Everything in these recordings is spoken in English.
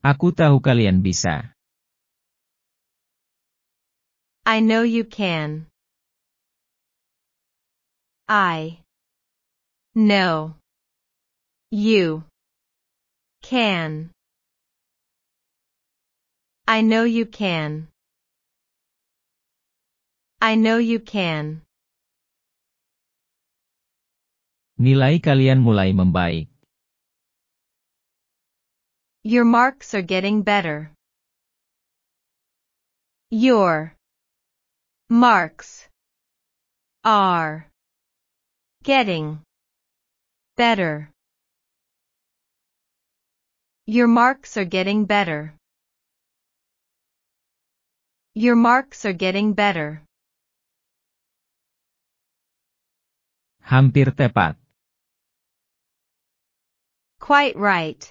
Aku tahu kalian bisa. I know you can. I know you can. I know you can. I know you can. Nilai kalian mulai membaik. Your marks are getting better. Your marks are getting better. Your marks are getting better. Your marks are getting better. Hampir tepat. Quite right.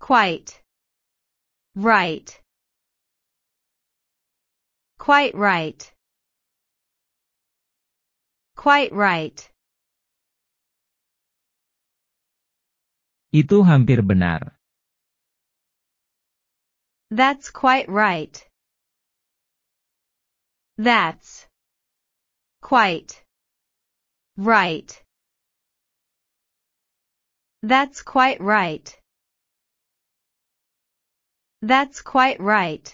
Quite. Right. Quite right. Quite right. Itu hampir benar. That's quite right. That's quite right. That's quite right. That's quite right.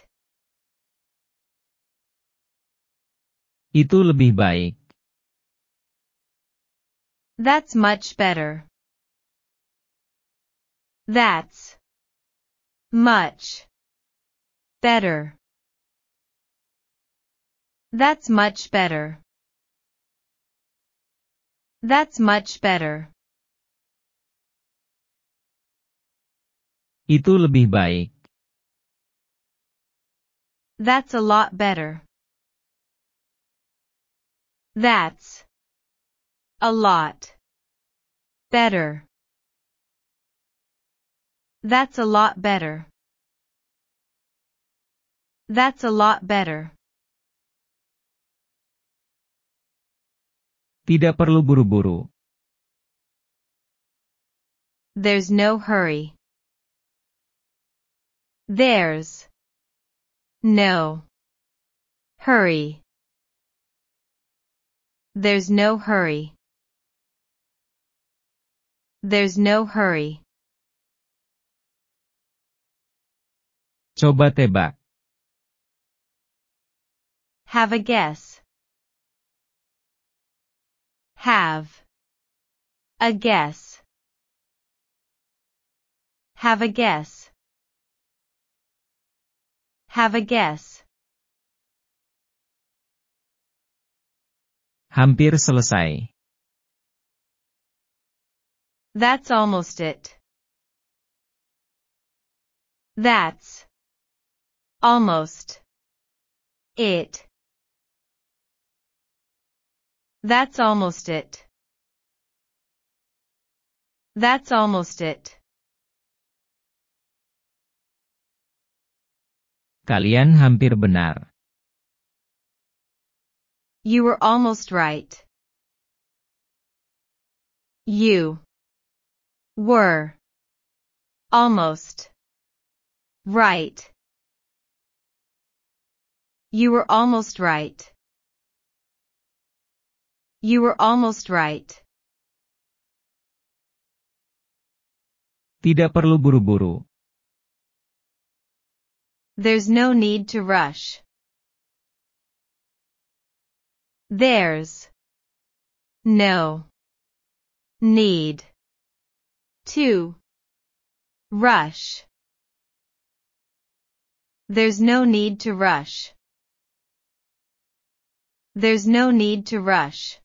Itu lebih baik. That's much better. That's much better. That's much better. That's much better. Itu lebih baik. That's a lot better. That's a lot better. That's a lot better. That's a lot better. Tidak perlu buru-buru. There's no hurry. There's no. Hurry. There's no hurry. There's no hurry. Coba tebak. Have a guess. Have. A guess. Have a guess. Have a guess. Hampir selesai. That's almost it. That's almost it. That's almost it. That's almost it. Kalian hampir benar. You were almost right. You were almost right. You were almost right. You were almost right. Tidak perlu buru-buru. There's no need to rush. There's no need to rush. There's no need to rush. There's no need to rush.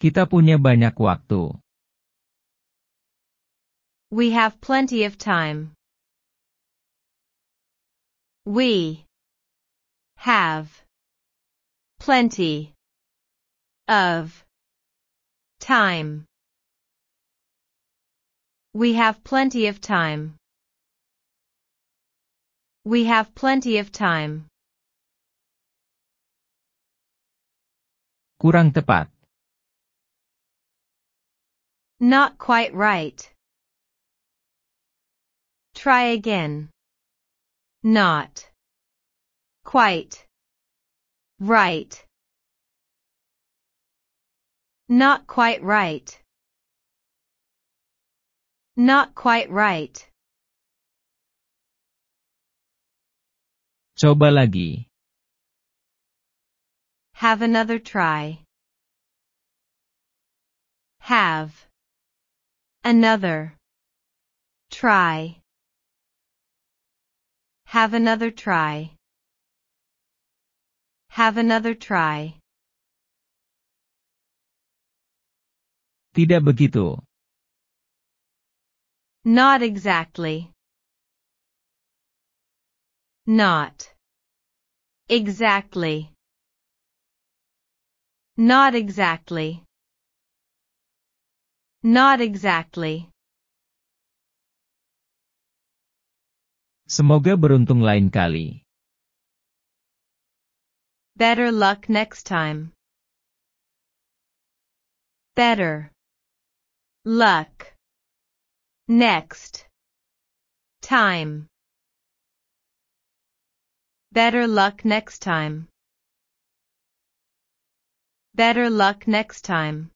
Kita punya banyak waktu. We have plenty of time. We have plenty of time. We have plenty of time. We have plenty of time. Kurang tepat. Not quite right. Try again. Not. Quite. Right. Not quite right. Not quite right. Coba lagi. Have another try. Have. Another. Try. Have another try. Have another try. Tidak begitu. Not exactly. Not. Exactly. Not exactly. Not exactly. Semoga beruntung lain kali. Better luck next time. Better luck next time. Better luck next time. Better luck next time.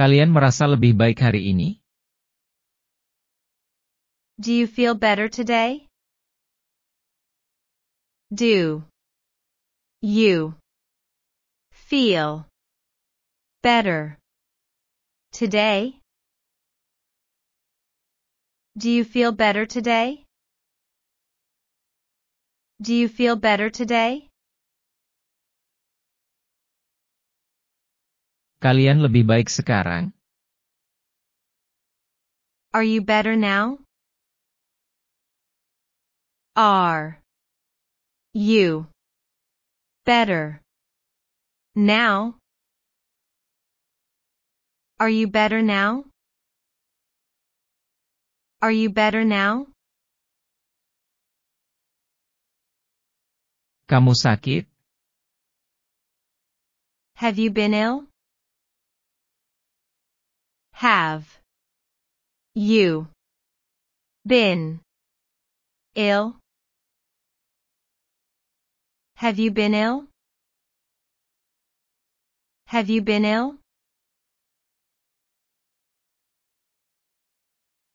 Kalian merasa lebih baik hari ini? Do you feel better today? Do you feel better today? Do you feel better today? Do you feel better today? Kalian lebih baik sekarang? Are you better now? are you better now? Are you better now? Are you better now? Kamu sakit? Have you been ill? Have you been ill? Have you been ill? Have you been ill?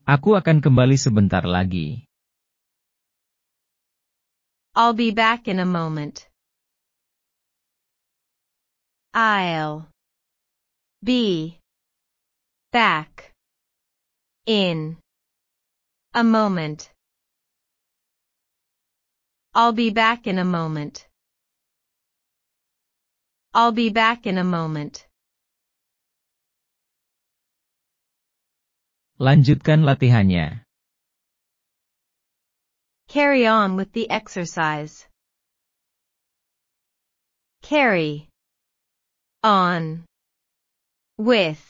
Aku akan kembali sebentar lagi. I'll be back in a moment. I'll be back in a moment. I'll be back in a moment. I'll be back in a moment. Lanjutkan latihannya. Carry on with the exercise. Carry on with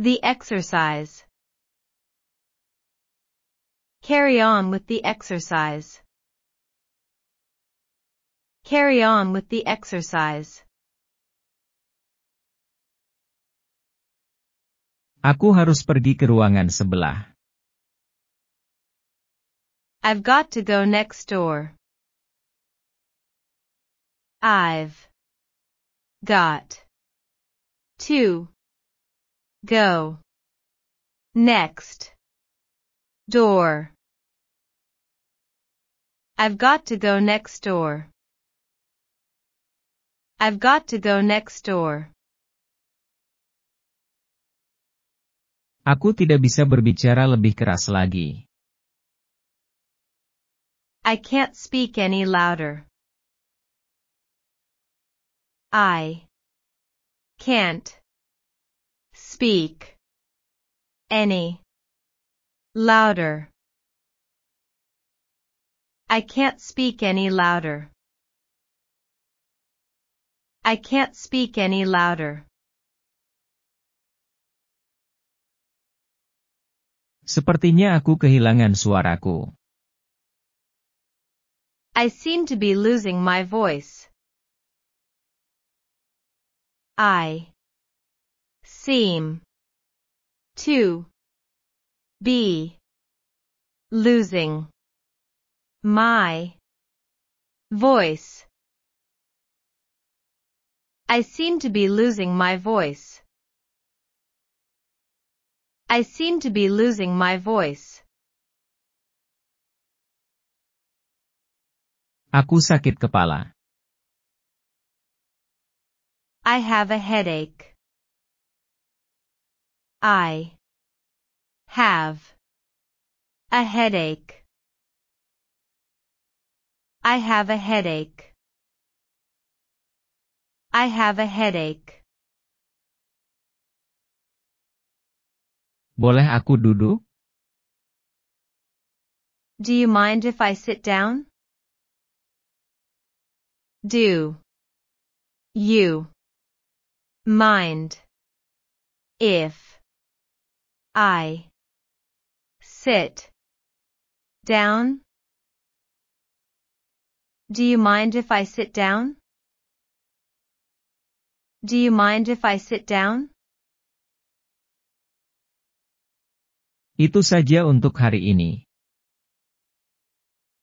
the exercise. Carry on with the exercise. Carry on with the exercise. Aku harus pergi ke ruangan sebelah. I've got to go next door. I've got to go next door. I've got to go next door. I've got to go next door. Aku tidak bisa berbicara lebih keras lagi. I can't speak any louder. I can't speak any louder. I can't speak any louder. I can't speak any louder. Sepertinya aku kehilangan suaraku. I seem to be losing my voice. I seem to be losing my voice. I seem to be losing my voice. I seem to be losing my voice. Aku sakit kepala. I have a headache. I have a headache. I have a headache. I have a headache. Boleh aku duduk? Do you mind if I sit down? Do. You. Mind. If. I. Sit. Down. Do you mind if I sit down? Do you mind if I sit down? Itu saja untuk hari ini.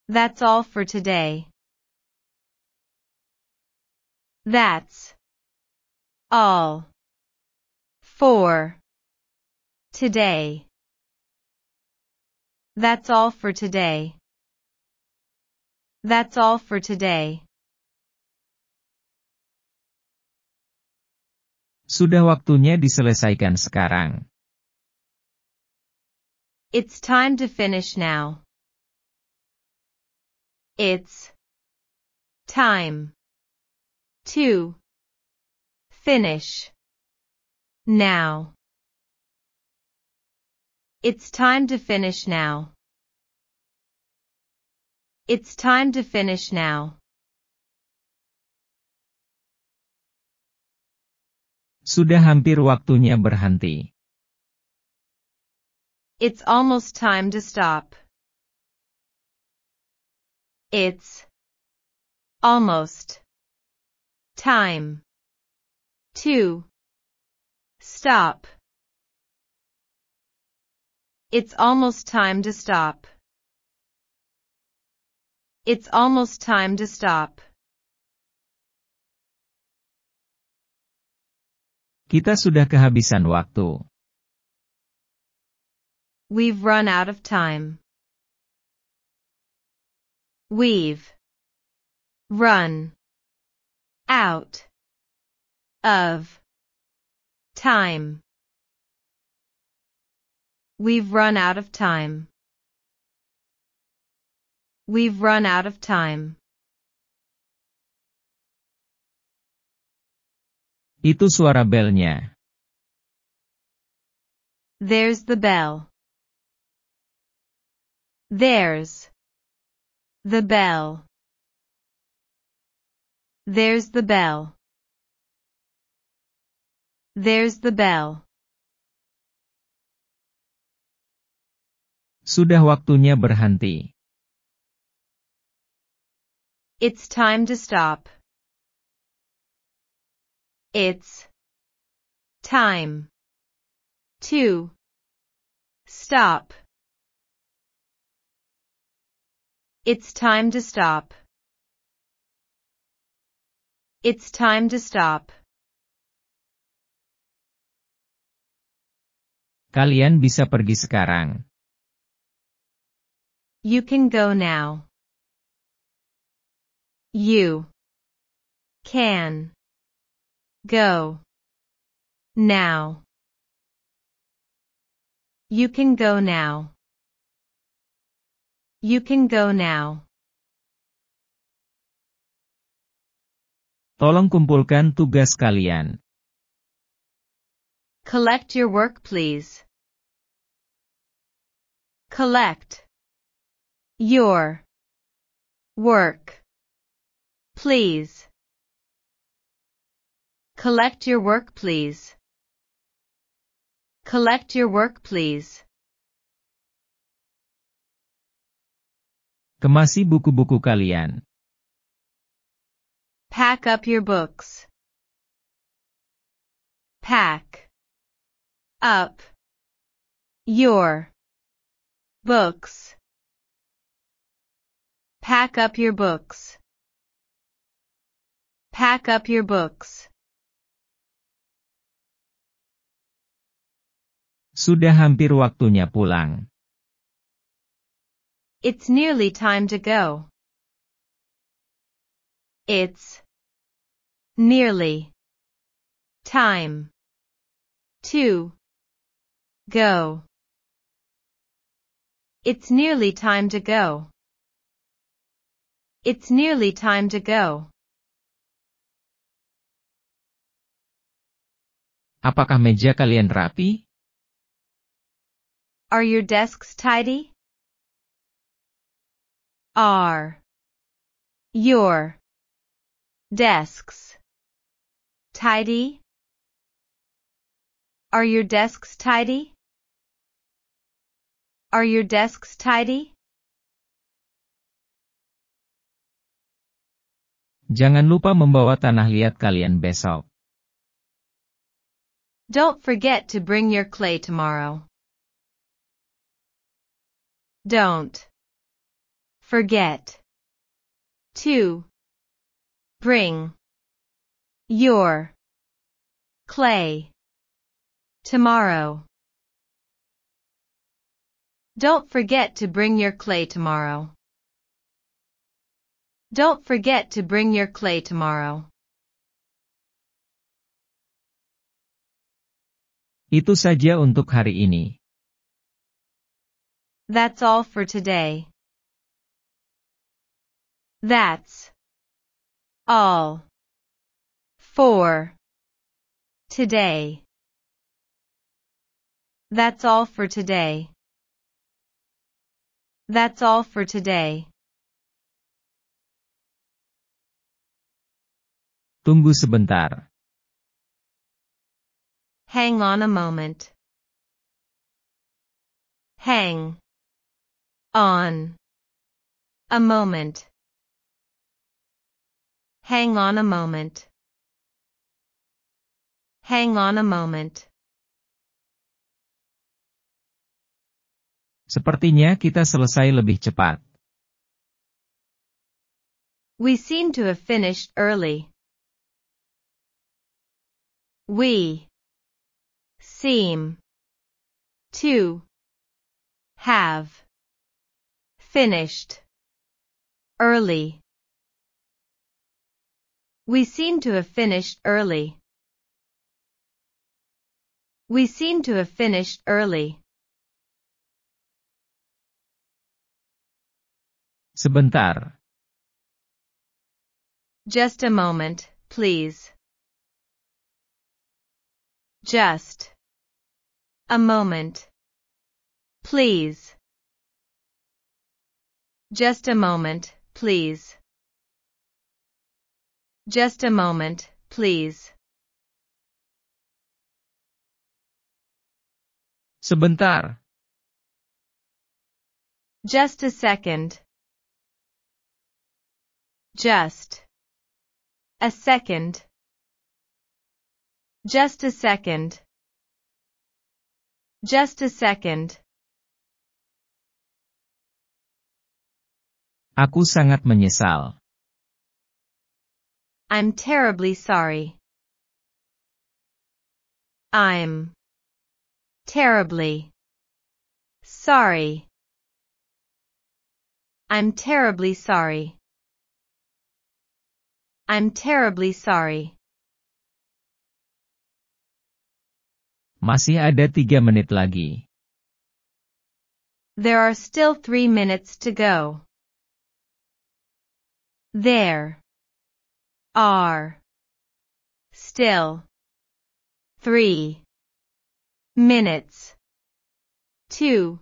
That's all for today. That's all for today. That's all for today. That's all for today. Sudah waktunya diselesaikan sekarang. It's time to finish now. It's time to finish now. It's time to finish now. It's time to finish now. Sudah hampir waktunya berhenti. It's almost time to stop. It's almost time to stop. It's almost time to stop. It's almost time to stop. Kita sudah kehabisan waktu. We've run out of time. We've run out of time. We've run out of time. We've run out of time. Itu suara belnya. There's the bell. There's the bell. There's the bell. There's the bell. Sudah waktunya berhenti. It's time to stop. It's time to stop. It's time to stop. It's time to stop. Kalian bisa pergi sekarang. You can go now. You can Go. Now. You can go now. You can go now. Tolong kumpulkan tugas kalian. Collect your work, please. Collect your work, please. Collect your work please. Collect your work please. Kemasi buku-buku kalian. Pack up your books. Pack. Up. Your. Books. Pack up your books. Pack up your books. Sudah hampir waktunya pulang. It's nearly time to go. It's nearly time to go. It's nearly time to go. It's nearly time to go. Apakah meja kalian rapi? Are your desks tidy? Are your desks tidy? Are your desks tidy? Are your desks tidy? Jangan lupa membawa tanah liat kalian besok. Don't forget to bring your clay tomorrow. Don't forget to bring your clay tomorrow. Don't forget to bring your clay tomorrow. Don't forget to bring your clay tomorrow. Itu saja untuk hari ini. That's all for today. That's all for today. That's all for today. That's all for today. Tunggu sebentar. Hang on a moment. Hang on. A moment. Hang on a moment. Hang on a moment. Sepertinya kita selesai lebih cepat. We seem to have finished early. We seem to have Finished. Early. We seem to have finished early. We seem to have finished early. Sebentar. Just a moment, please. Just. A moment. Please. Just a moment, please. Just a moment, please. Sebentar. Just a second. Just. A second. Just a second. Just a second. Aku sangat menyesal. I'm terribly sorry. I'm terribly sorry. I'm terribly sorry. I'm terribly sorry. Masih ada tiga menit lagi. There are still three minutes to go. There are still three minutes to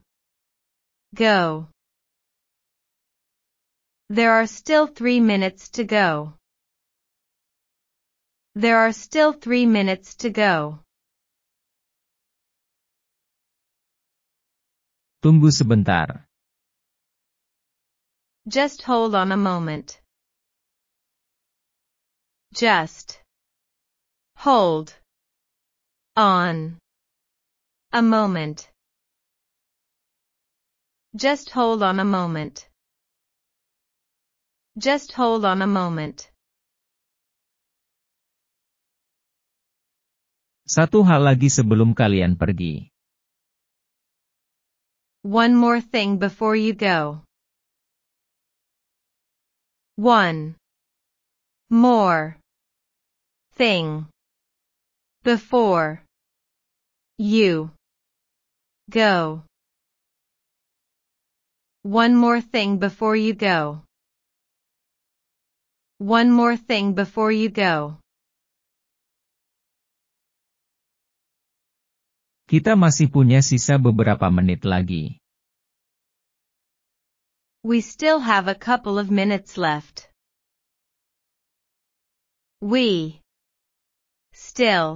go. There are still three minutes to go. There are still three minutes to go. Tunggu sebentar. Just hold on a moment. Just. Hold. On. A moment. Just hold on a moment. Just hold on a moment. Satu hal lagi sebelum kalian pergi. One more thing before you go. One. More thing before you go. One more thing before you go. One more thing before you go. Kita masih punya sisa beberapa menit lagi. We still have a couple of minutes left. We still,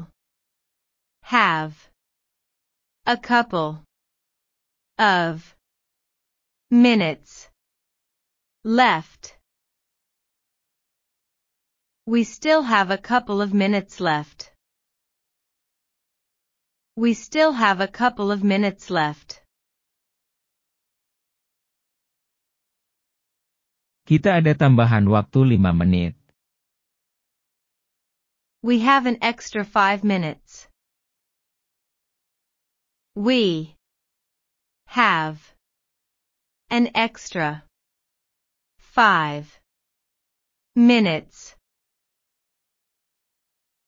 have, a couple, of, minutes, left. We still have a couple of minutes left. We still have a couple of minutes left. Kita ada tambahan waktu lima menit. We have an extra five minutes. We have an extra five minutes.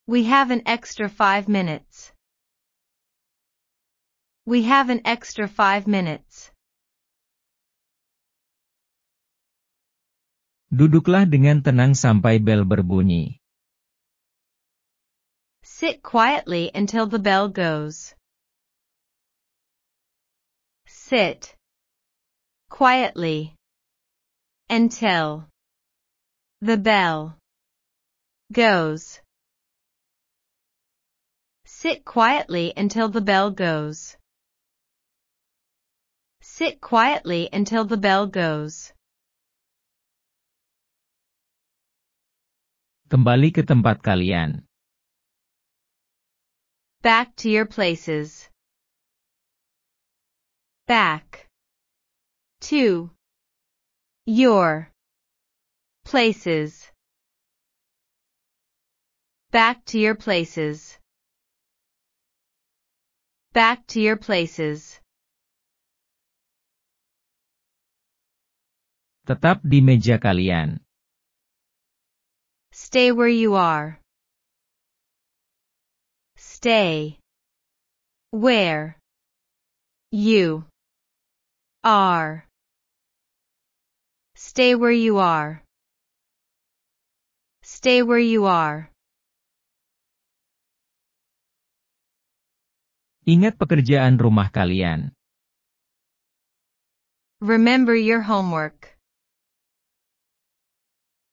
We have an extra five minutes. We have an extra five minutes. Duduklah dengan tenang sampai bel berbunyi. Sit quietly until the bell goes. Sit quietly until the bell goes. Sit quietly until the bell goes. Sit quietly until the bell goes. Kembali ke tempat kalian. Back to your places. Back. To. Your. Places. Back to your places. Back to your places. Tetap di meja kalian. Stay where you are. Day. Where. You. Are. Stay where you are. Stay where you are. Ingat pekerjaan rumah kalian. Remember your homework.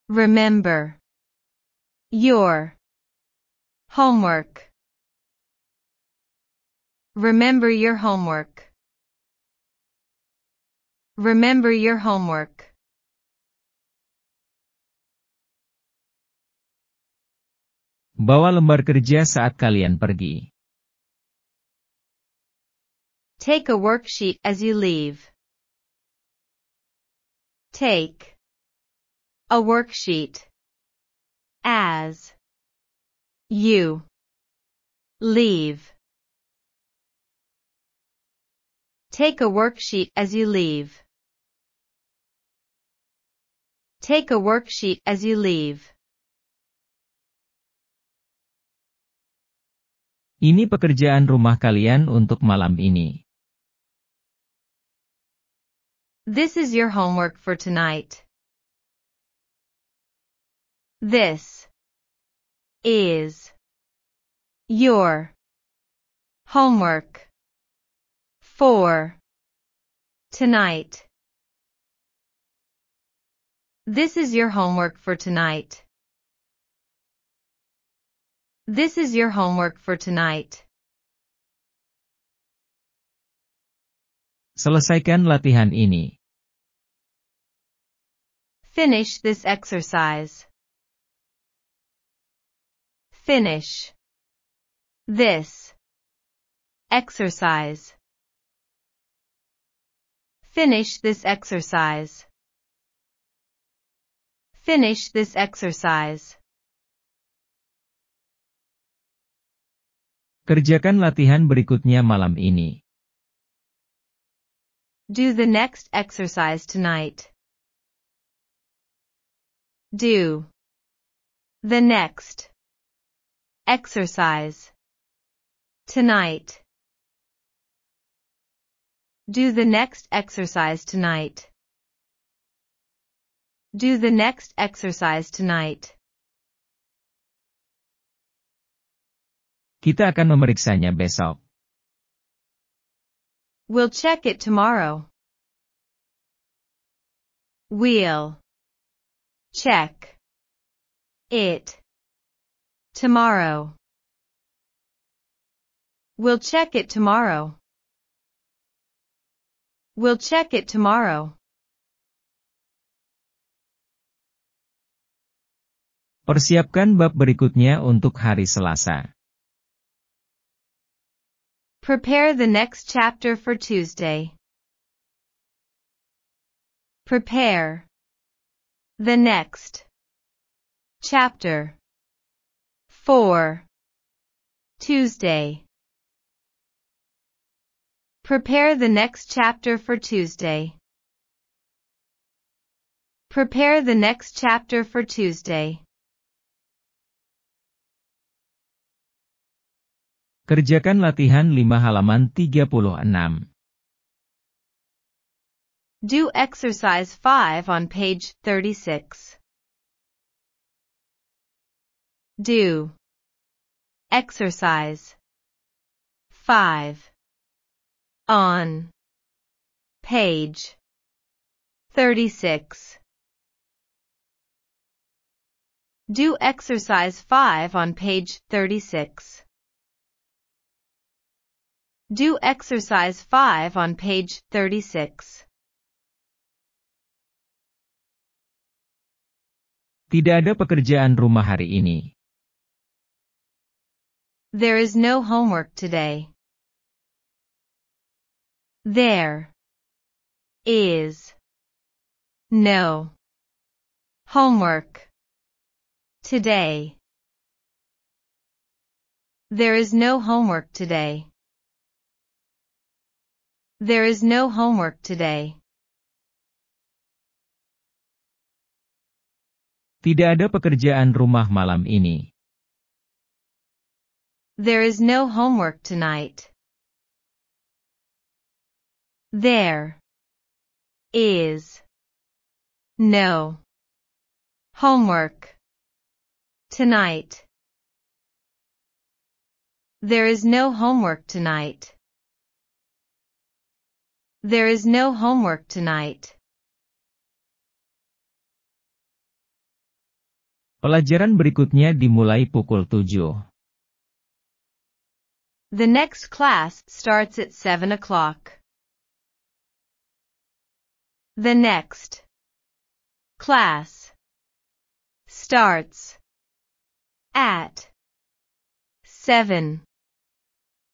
Remember your homework. Remember your homework. Remember your homework. Bawa lembar kerja saat kalian pergi. Take a worksheet as you leave. Take a worksheet as you leave. Take a worksheet as you leave. Take a worksheet as you leave. Ini pekerjaan rumah kalian untuk malam ini. This is your homework for tonight. This is your homework 4. Tonight. This is your homework for tonight. This is your homework for tonight. Selesaikan latihan ini. Finish this exercise. Finish. This. Exercise. Finish this exercise. Finish this exercise. Kerjakan latihan berikutnya malam ini. Do the next exercise tonight. Do. The next. Exercise. Tonight. Do the next exercise tonight. Do the next exercise tonight. Kita akan memeriksanya besok. We'll check it tomorrow. We'll check it tomorrow. We'll check it tomorrow. We'll check it tomorrow. Persiapkan bab berikutnya untuk hari Selasa. Prepare the next chapter for Tuesday. Prepare the next chapter for Tuesday. Prepare the next chapter for Tuesday. Prepare the next chapter for Tuesday. Kerjakan latihan 5 halaman 36. Do exercise 5 on page 36. Do. Exercise. 5 on page 36. Do exercise 5 on page 36. Do exercise 5 on page 36. Tidak ada pekerjaan rumah hari ini. There is no homework today. There is no homework today. There is no homework today. There is no homework today. Tidak ada pekerjaan rumah malam ini. There is no homework tonight. There is no homework tonight. There is no homework tonight. There is no homework tonight. Pelajaran berikutnya dimulai pukul 7. The next class starts at 7 o'clock. The next class starts at seven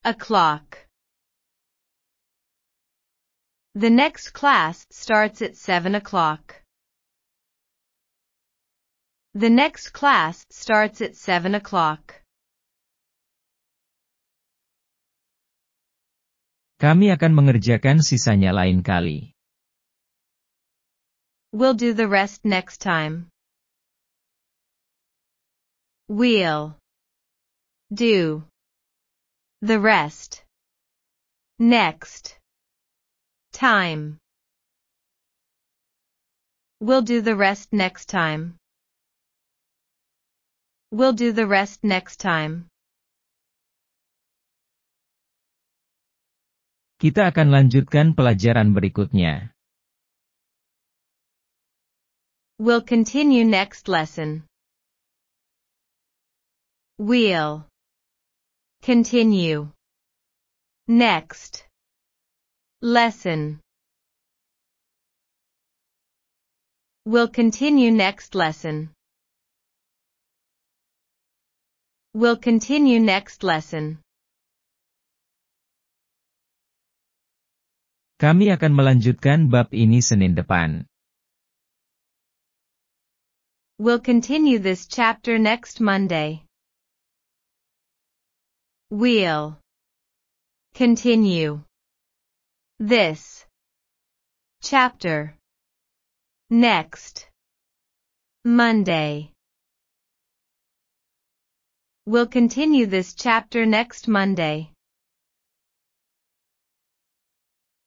o'clock. The next class starts at seven o'clock. The next class starts at seven o'clock. Kami akan mengerjakan sisanya lain kali. We'll do the rest next time. We'll do the rest next time. We'll do the rest next time. We'll do the rest next time. Kita akan lanjutkan pelajaran berikutnya. We'll continue next lesson. We'll Continue. Next. Lesson. We'll continue next lesson. We'll continue next lesson. Kami akan melanjutkan bab ini Senin depan. We'll continue this chapter next Monday. We'll continue this chapter next Monday. We'll continue this chapter next Monday.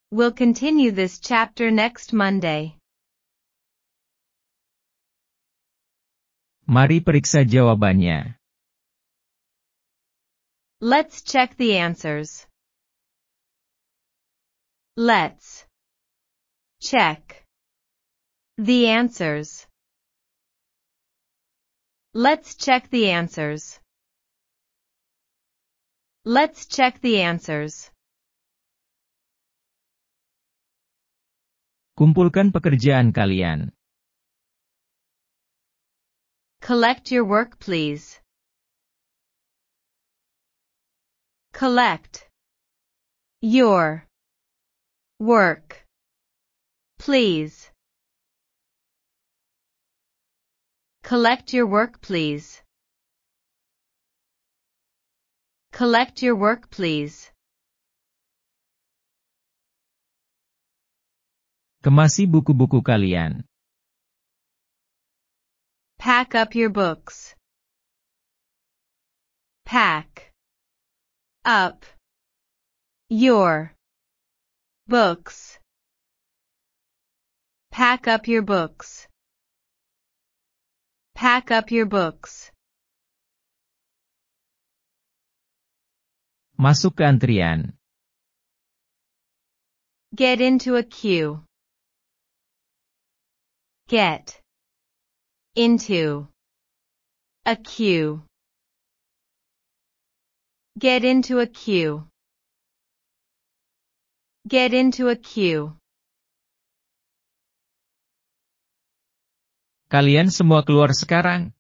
We'll continue this chapter next Monday. Mari periksa jawabannya. Let's check the answers. Let's check the answers. Let's check the answers. Let's check the answers. Kumpulkan pekerjaan kalian. Collect your work, please. Collect your work, please. Collect your work, please. Collect your work, please. Kemasi buku-buku kalian. Pack up your books. Pack. Up. Your. Books. Pack up your books. Pack up your books. Masuk ke antrian. Get into a queue. Get into a queue get into a queue get into a queue Kalian semua keluar sekarang.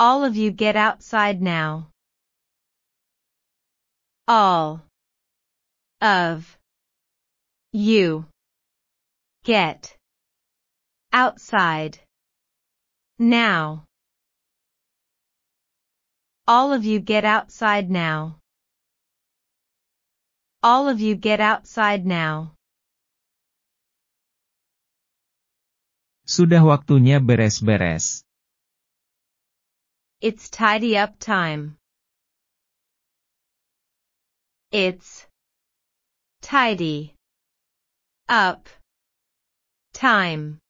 All of you get outside now. All of you get Outside. Now. All of you get outside now. All of you get outside now. Sudah waktunya beres-beres. It's tidy up time. It's tidy up time.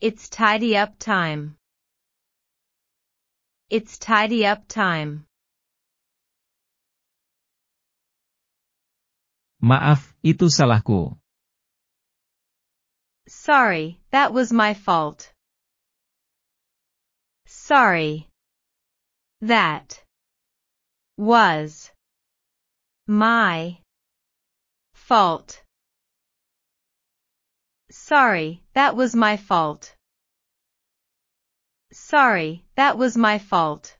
It's tidy up time. It's tidy up time. Maaf, itu salahku. Sorry, that was my fault. Sorry. That was my fault. Sorry, that was my fault. Sorry, that was my fault.